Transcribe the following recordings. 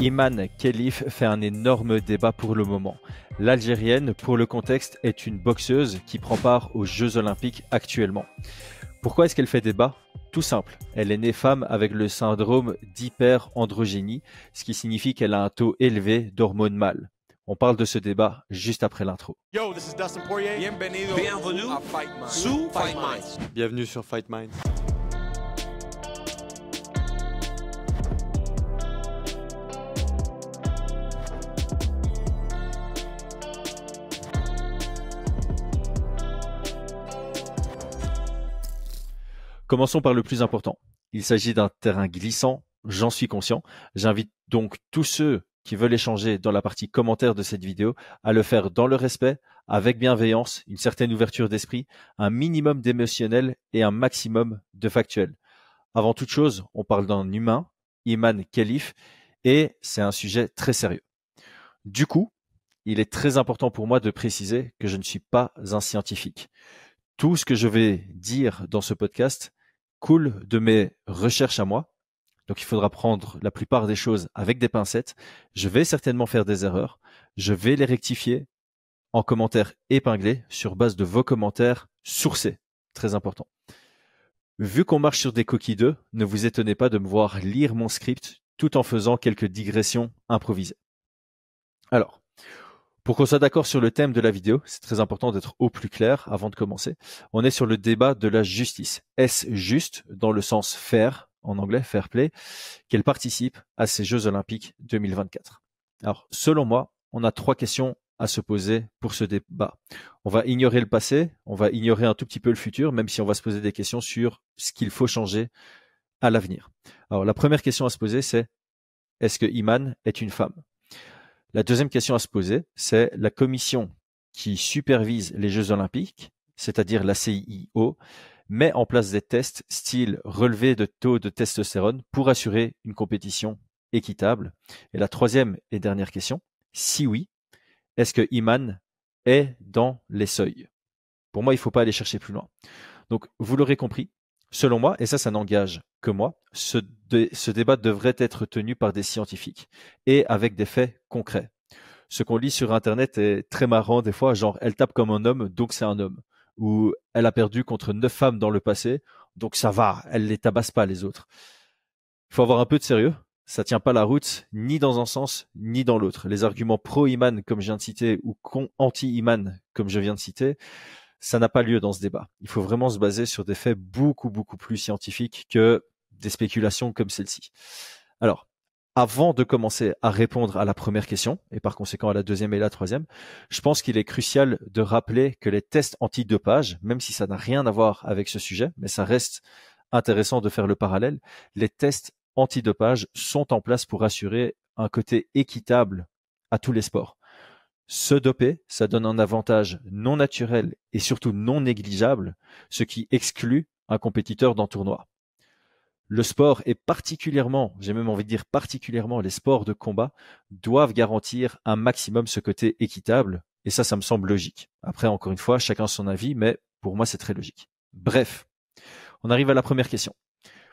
Iman Khalif fait un énorme débat pour le moment. L'Algérienne, pour le contexte, est une boxeuse qui prend part aux Jeux olympiques actuellement. Pourquoi est-ce qu'elle fait débat Tout simple, elle est née femme avec le syndrome d'hyperandrogénie, ce qui signifie qu'elle a un taux élevé d'hormones mâles. On parle de ce débat juste après l'intro. Bienvenue. Bienvenue sur Fight Minds. Bienvenue sur Fight Minds. Commençons par le plus important. Il s'agit d'un terrain glissant, j'en suis conscient. J'invite donc tous ceux qui veulent échanger dans la partie commentaire de cette vidéo à le faire dans le respect, avec bienveillance, une certaine ouverture d'esprit, un minimum d'émotionnel et un maximum de factuel. Avant toute chose, on parle d'un humain, Iman Khalif, et c'est un sujet très sérieux. Du coup, il est très important pour moi de préciser que je ne suis pas un scientifique. Tout ce que je vais dire dans ce podcast cool de mes recherches à moi. Donc il faudra prendre la plupart des choses avec des pincettes. Je vais certainement faire des erreurs. Je vais les rectifier en commentaires épinglés sur base de vos commentaires sourcés. Très important. Vu qu'on marche sur des coquilles d'œufs, ne vous étonnez pas de me voir lire mon script tout en faisant quelques digressions improvisées. Alors, pour qu'on soit d'accord sur le thème de la vidéo, c'est très important d'être au plus clair avant de commencer. On est sur le débat de la justice. Est-ce juste dans le sens fair, en anglais fair play, qu'elle participe à ces Jeux olympiques 2024 Alors, selon moi, on a trois questions à se poser pour ce débat. On va ignorer le passé, on va ignorer un tout petit peu le futur, même si on va se poser des questions sur ce qu'il faut changer à l'avenir. Alors la première question à se poser, c'est est-ce que Iman est une femme la deuxième question à se poser, c'est la commission qui supervise les Jeux Olympiques, c'est-à-dire la CIO, met en place des tests style relevé de taux de testostérone pour assurer une compétition équitable. Et la troisième et dernière question, si oui, est-ce que Iman est dans les seuils Pour moi, il ne faut pas aller chercher plus loin. Donc, vous l'aurez compris, selon moi, et ça, ça n'engage que moi, ce, ce débat devrait être tenu par des scientifiques et avec des faits concrets ce qu'on lit sur Internet est très marrant des fois, genre elle tape comme un homme, donc c'est un homme. Ou elle a perdu contre neuf femmes dans le passé, donc ça va, elle les tabasse pas les autres. Il faut avoir un peu de sérieux. Ça tient pas la route, ni dans un sens, ni dans l'autre. Les arguments pro-Iman, comme je viens de citer, ou anti-Iman, comme je viens de citer, ça n'a pas lieu dans ce débat. Il faut vraiment se baser sur des faits beaucoup, beaucoup plus scientifiques que des spéculations comme celle-ci. Alors, avant de commencer à répondre à la première question, et par conséquent à la deuxième et la troisième, je pense qu'il est crucial de rappeler que les tests antidopage, même si ça n'a rien à voir avec ce sujet, mais ça reste intéressant de faire le parallèle, les tests antidopage sont en place pour assurer un côté équitable à tous les sports. Se doper, ça donne un avantage non naturel et surtout non négligeable, ce qui exclut un compétiteur d'un tournoi le sport est particulièrement, j'ai même envie de dire particulièrement les sports de combat doivent garantir un maximum ce côté équitable. Et ça, ça me semble logique. Après, encore une fois, chacun son avis, mais pour moi, c'est très logique. Bref, on arrive à la première question.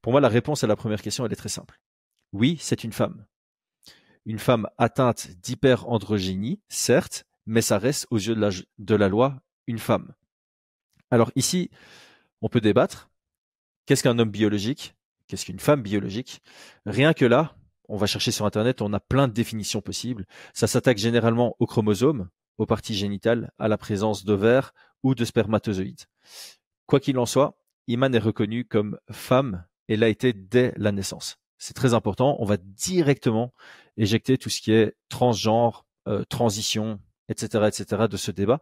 Pour moi, la réponse à la première question, elle est très simple. Oui, c'est une femme. Une femme atteinte d'hyperandrogénie, certes, mais ça reste aux yeux de la, de la loi une femme. Alors ici, on peut débattre. Qu'est-ce qu'un homme biologique Qu'est-ce qu'une femme biologique Rien que là, on va chercher sur Internet, on a plein de définitions possibles. Ça s'attaque généralement aux chromosomes, aux parties génitales, à la présence d'ovaires ou de spermatozoïdes. Quoi qu'il en soit, Iman est reconnue comme femme et l'a été dès la naissance. C'est très important. On va directement éjecter tout ce qui est transgenre, euh, transition, etc., etc., de ce débat.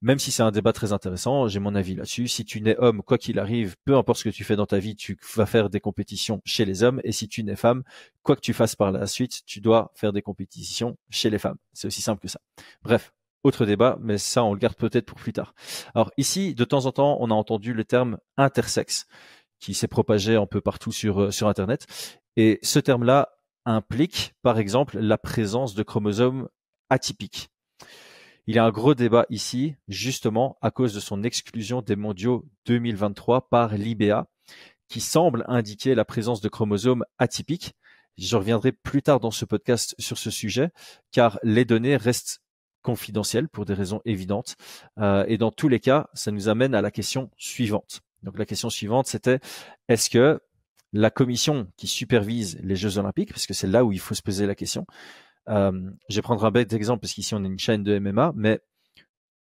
Même si c'est un débat très intéressant, j'ai mon avis là-dessus. Si tu n'es homme, quoi qu'il arrive, peu importe ce que tu fais dans ta vie, tu vas faire des compétitions chez les hommes. Et si tu n'es femme, quoi que tu fasses par la suite, tu dois faire des compétitions chez les femmes. C'est aussi simple que ça. Bref. Autre débat, mais ça, on le garde peut-être pour plus tard. Alors ici, de temps en temps, on a entendu le terme intersexe qui s'est propagé un peu partout sur, euh, sur Internet. Et ce terme-là implique, par exemple, la présence de chromosomes atypiques. Il y a un gros débat ici, justement à cause de son exclusion des mondiaux 2023 par l'IBA, qui semble indiquer la présence de chromosomes atypiques. Je reviendrai plus tard dans ce podcast sur ce sujet, car les données restent confidentielles pour des raisons évidentes. Euh, et dans tous les cas, ça nous amène à la question suivante. Donc la question suivante, c'était est-ce que la commission qui supervise les Jeux olympiques, parce que c'est là où il faut se poser la question, je vais prendre un bête exemple parce qu'ici on a une chaîne de MMA, mais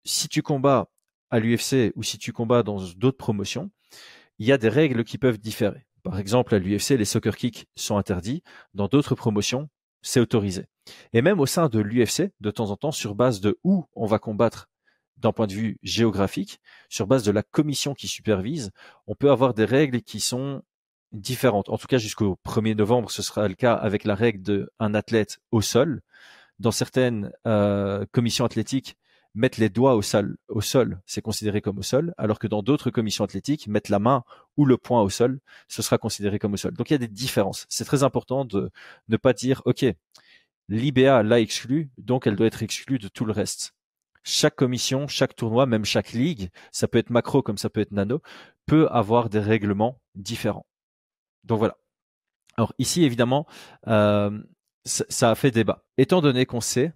si tu combats à l'UFC ou si tu combats dans d'autres promotions, il y a des règles qui peuvent différer. Par exemple, à l'UFC, les soccer kicks sont interdits. Dans d'autres promotions, c'est autorisé. Et même au sein de l'UFC, de temps en temps, sur base de où on va combattre d'un point de vue géographique, sur base de la commission qui supervise, on peut avoir des règles qui sont différente. En tout cas, jusqu'au 1er novembre, ce sera le cas avec la règle d'un athlète au sol. Dans certaines euh, commissions athlétiques, mettre les doigts au sol, au sol, c'est considéré comme au sol, alors que dans d'autres commissions athlétiques, mettre la main ou le poing au sol, ce sera considéré comme au sol. Donc il y a des différences. C'est très important de ne pas dire, OK, l'IBA l'a exclu, donc elle doit être exclue de tout le reste. Chaque commission, chaque tournoi, même chaque ligue, ça peut être macro comme ça peut être nano, peut avoir des règlements différents. Donc voilà. Alors ici, évidemment, euh, ça, a fait débat. Étant donné qu'on sait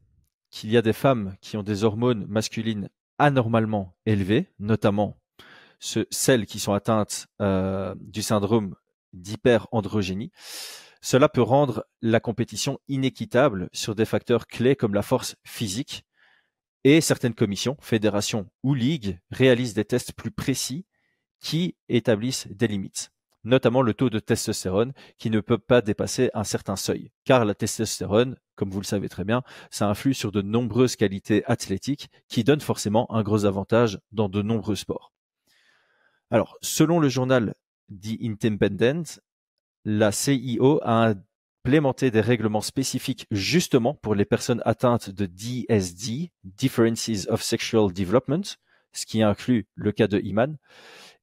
qu'il y a des femmes qui ont des hormones masculines anormalement élevées, notamment celles qui sont atteintes euh, du syndrome d'hyperandrogénie, cela peut rendre la compétition inéquitable sur des facteurs clés comme la force physique. Et certaines commissions, fédérations ou ligues réalisent des tests plus précis qui établissent des limites notamment le taux de testostérone qui ne peut pas dépasser un certain seuil. Car la testostérone, comme vous le savez très bien, ça influe sur de nombreuses qualités athlétiques qui donnent forcément un gros avantage dans de nombreux sports. Alors, selon le journal The Independent, la CIO a implémenté des règlements spécifiques justement pour les personnes atteintes de DSD, Differences of Sexual Development, ce qui inclut le cas de Iman,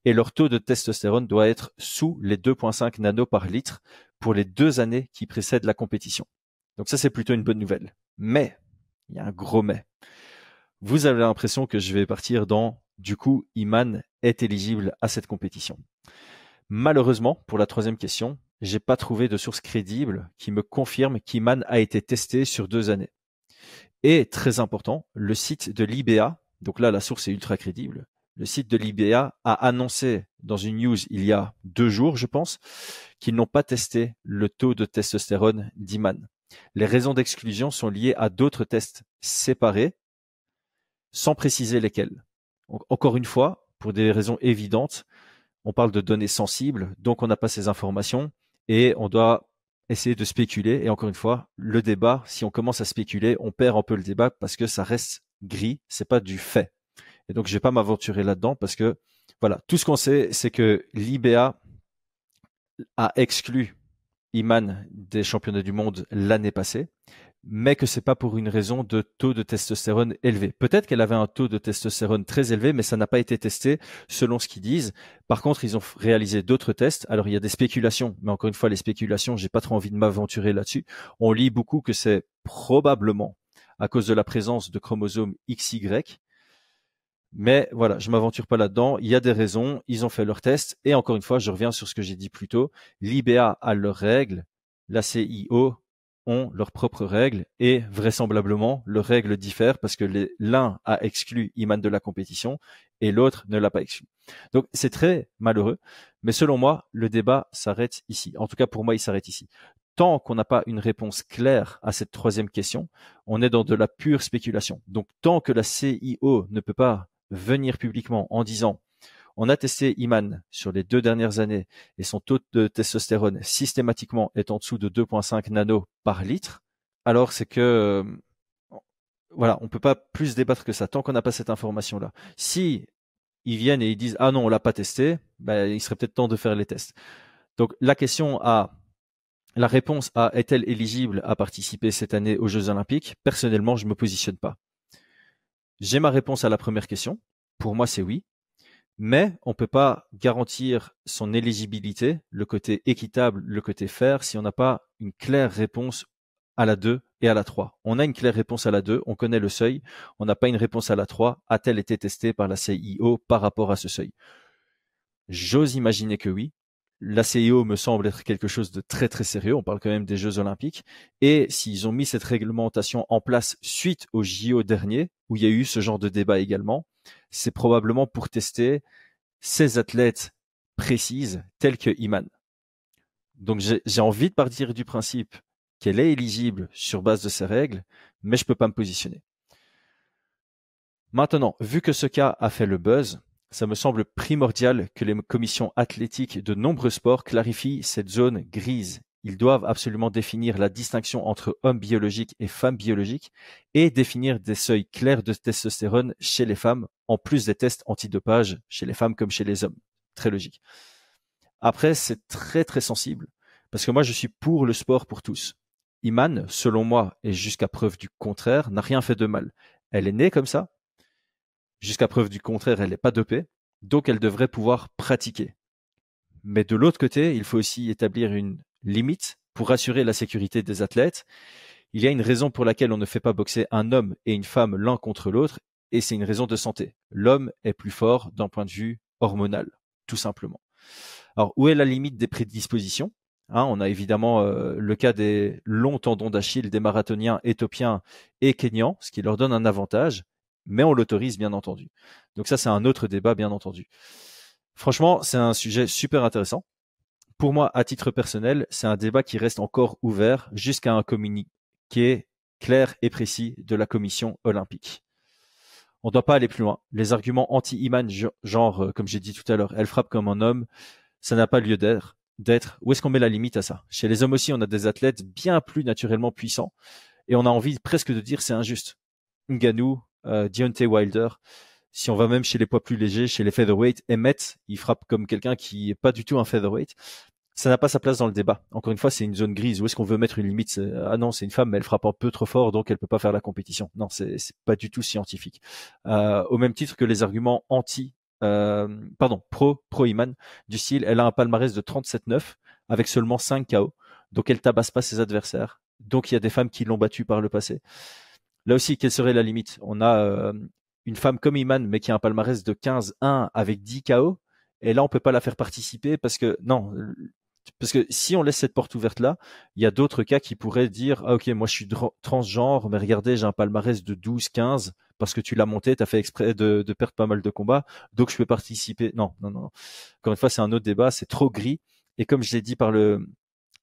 et leur taux de testostérone doit être sous les 2,5 nanos par litre pour les deux années qui précèdent la compétition. Donc ça, c'est plutôt une bonne nouvelle. Mais, il y a un gros mais. Vous avez l'impression que je vais partir dans, du coup, Iman est éligible à cette compétition. Malheureusement, pour la troisième question, j'ai pas trouvé de source crédible qui me confirme qu'Iman a été testé sur deux années. Et très important, le site de l'IBA, donc là la source est ultra crédible, le site de l'IBA a annoncé dans une news il y a deux jours, je pense, qu'ils n'ont pas testé le taux de testostérone d'Iman. Les raisons d'exclusion sont liées à d'autres tests séparés, sans préciser lesquels. encore une fois, pour des raisons évidentes, on parle de données sensibles, donc on n'a pas ces informations et on doit essayer de spéculer. Et encore une fois, le débat, si on commence à spéculer, on perd un peu le débat parce que ça reste gris, c'est pas du fait. Et donc, je vais pas m'aventurer là-dedans parce que, voilà, tout ce qu'on sait, c'est que l'IBA a exclu Iman des championnats du monde l'année passée, mais que c'est pas pour une raison de taux de testostérone élevé. Peut-être qu'elle avait un taux de testostérone très élevé, mais ça n'a pas été testé selon ce qu'ils disent. Par contre, ils ont réalisé d'autres tests. Alors, il y a des spéculations, mais encore une fois, les spéculations, j'ai pas trop envie de m'aventurer là-dessus. On lit beaucoup que c'est probablement à cause de la présence de chromosomes XY mais voilà, je m'aventure pas là-dedans. Il y a des raisons. Ils ont fait leurs tests. Et encore une fois, je reviens sur ce que j'ai dit plus tôt. L'IBA a leurs règles. La CIO ont leurs propres règles et vraisemblablement leurs règles diffèrent parce que l'un a exclu Iman de la compétition et l'autre ne l'a pas exclu. Donc c'est très malheureux, mais selon moi, le débat s'arrête ici. En tout cas, pour moi, il s'arrête ici. Tant qu'on n'a pas une réponse claire à cette troisième question, on est dans de la pure spéculation. Donc tant que la CIO ne peut pas venir publiquement en disant on a testé Iman sur les deux dernières années et son taux de testostérone systématiquement est en dessous de 2,5 nano par litre, alors c'est que euh, voilà, on peut pas plus débattre que ça tant qu'on n'a pas cette information là. Si ils viennent et ils disent ah non on l'a pas testé, ben, il serait peut-être temps de faire les tests. Donc la question à la réponse à est-elle éligible à participer cette année aux Jeux Olympiques Personnellement, je ne me positionne pas. J'ai ma réponse à la première question. Pour moi, c'est oui. Mais on ne peut pas garantir son éligibilité, le côté équitable, le côté faire, si on n'a pas une claire réponse à la 2 et à la 3. On a une claire réponse à la 2, on connaît le seuil, on n'a pas une réponse à la 3. A-t-elle été testée par la CIO par rapport à ce seuil J'ose imaginer que oui, la CIO me semble être quelque chose de très très sérieux. On parle quand même des Jeux Olympiques. Et s'ils ont mis cette réglementation en place suite au JO dernier, où il y a eu ce genre de débat également, c'est probablement pour tester ces athlètes précises telles que Iman. Donc j'ai envie de partir du principe qu'elle est éligible sur base de ces règles, mais je ne peux pas me positionner. Maintenant, vu que ce cas a fait le buzz, ça me semble primordial que les commissions athlétiques de nombreux sports clarifient cette zone grise. Ils doivent absolument définir la distinction entre hommes biologiques et femmes biologiques et définir des seuils clairs de testostérone chez les femmes, en plus des tests antidopage chez les femmes comme chez les hommes. Très logique. Après, c'est très très sensible, parce que moi je suis pour le sport pour tous. Iman, selon moi, et jusqu'à preuve du contraire, n'a rien fait de mal. Elle est née comme ça, Jusqu'à preuve du contraire, elle n'est pas dopée, donc elle devrait pouvoir pratiquer. Mais de l'autre côté, il faut aussi établir une limite pour assurer la sécurité des athlètes. Il y a une raison pour laquelle on ne fait pas boxer un homme et une femme l'un contre l'autre, et c'est une raison de santé. L'homme est plus fort d'un point de vue hormonal, tout simplement. Alors, où est la limite des prédispositions hein, on a évidemment euh, le cas des longs tendons d'Achille des marathoniens éthiopiens et kényans, ce qui leur donne un avantage mais on l'autorise bien entendu. Donc ça, c'est un autre débat bien entendu. Franchement, c'est un sujet super intéressant. Pour moi, à titre personnel, c'est un débat qui reste encore ouvert jusqu'à un communiqué clair et précis de la Commission olympique. On ne doit pas aller plus loin. Les arguments anti-Iman, genre, euh, comme j'ai dit tout à l'heure, elle frappe comme un homme, ça n'a pas lieu d'être. D'être. Où est-ce qu'on met la limite à ça Chez les hommes aussi, on a des athlètes bien plus naturellement puissants et on a envie presque de dire c'est injuste. Nganou, euh, Deontay Wilder. Si on va même chez les poids plus légers, chez les featherweight, Emmett, il frappe comme quelqu'un qui est pas du tout un featherweight. Ça n'a pas sa place dans le débat. Encore une fois, c'est une zone grise. Où est-ce qu'on veut mettre une limite euh, Ah non, c'est une femme, mais elle frappe un peu trop fort, donc elle peut pas faire la compétition. Non, c'est pas du tout scientifique. Euh, au même titre que les arguments anti, euh, pardon, pro pro Iman du style, elle a un palmarès de 37-9 avec seulement 5 KO, donc elle tabasse pas ses adversaires. Donc il y a des femmes qui l'ont battue par le passé. Là aussi, quelle serait la limite On a euh, une femme comme Iman, mais qui a un palmarès de 15-1 avec 10 KO. Et là, on peut pas la faire participer parce que non, parce que si on laisse cette porte ouverte là, il y a d'autres cas qui pourraient dire ah ok moi je suis transgenre mais regardez j'ai un palmarès de 12 15 parce que tu l'as monté, tu as fait exprès de, de, perdre pas mal de combats, donc je peux participer. Non, non, non. Encore une fois, c'est un autre débat, c'est trop gris. Et comme je l'ai dit par le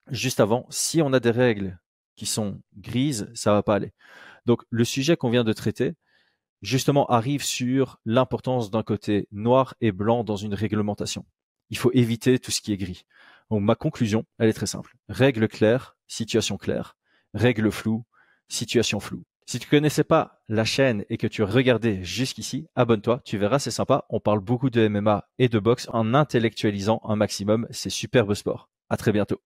juste avant, si on a des règles qui sont grises, ça va pas aller. Donc le sujet qu'on vient de traiter, justement, arrive sur l'importance d'un côté noir et blanc dans une réglementation. Il faut éviter tout ce qui est gris. Donc ma conclusion, elle est très simple. Règle claire, situation claire. Règle floue, situation floue. Si tu connaissais pas la chaîne et que tu regardais jusqu'ici, abonne-toi, tu verras, c'est sympa. On parle beaucoup de MMA et de boxe en intellectualisant un maximum ces superbes sports. À très bientôt.